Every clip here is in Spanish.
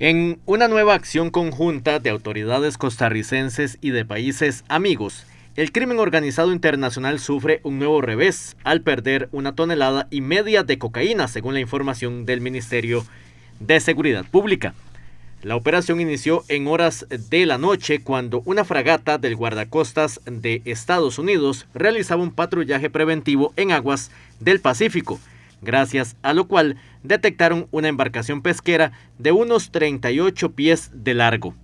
En una nueva acción conjunta de autoridades costarricenses y de países amigos, el crimen organizado internacional sufre un nuevo revés al perder una tonelada y media de cocaína, según la información del Ministerio de Seguridad Pública. La operación inició en horas de la noche cuando una fragata del guardacostas de Estados Unidos realizaba un patrullaje preventivo en aguas del Pacífico gracias a lo cual detectaron una embarcación pesquera de unos 38 pies de largo.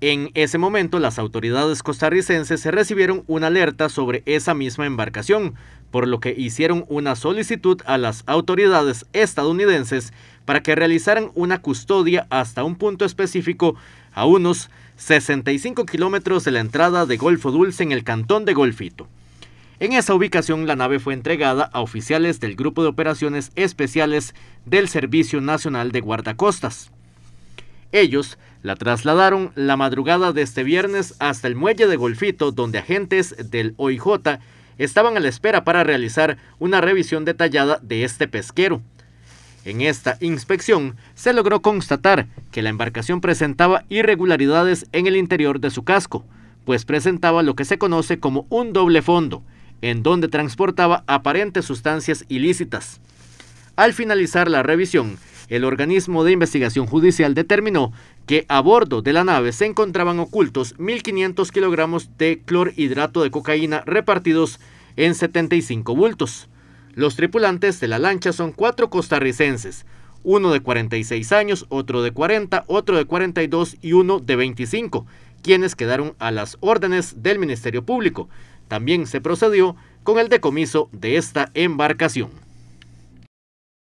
En ese momento las autoridades costarricenses recibieron una alerta sobre esa misma embarcación, por lo que hicieron una solicitud a las autoridades estadounidenses para que realizaran una custodia hasta un punto específico a unos 65 kilómetros de la entrada de Golfo Dulce en el cantón de Golfito. En esa ubicación la nave fue entregada a oficiales del Grupo de Operaciones Especiales del Servicio Nacional de Guardacostas. Ellos la trasladaron la madrugada de este viernes hasta el muelle de Golfito, donde agentes del OIJ estaban a la espera para realizar una revisión detallada de este pesquero. En esta inspección se logró constatar que la embarcación presentaba irregularidades en el interior de su casco, pues presentaba lo que se conoce como un doble fondo, en donde transportaba aparentes sustancias ilícitas. Al finalizar la revisión, el organismo de investigación judicial determinó que a bordo de la nave se encontraban ocultos 1.500 kilogramos de clorhidrato de cocaína repartidos en 75 bultos. Los tripulantes de la lancha son cuatro costarricenses, uno de 46 años, otro de 40, otro de 42 y uno de 25, quienes quedaron a las órdenes del Ministerio Público. También se procedió con el decomiso de esta embarcación.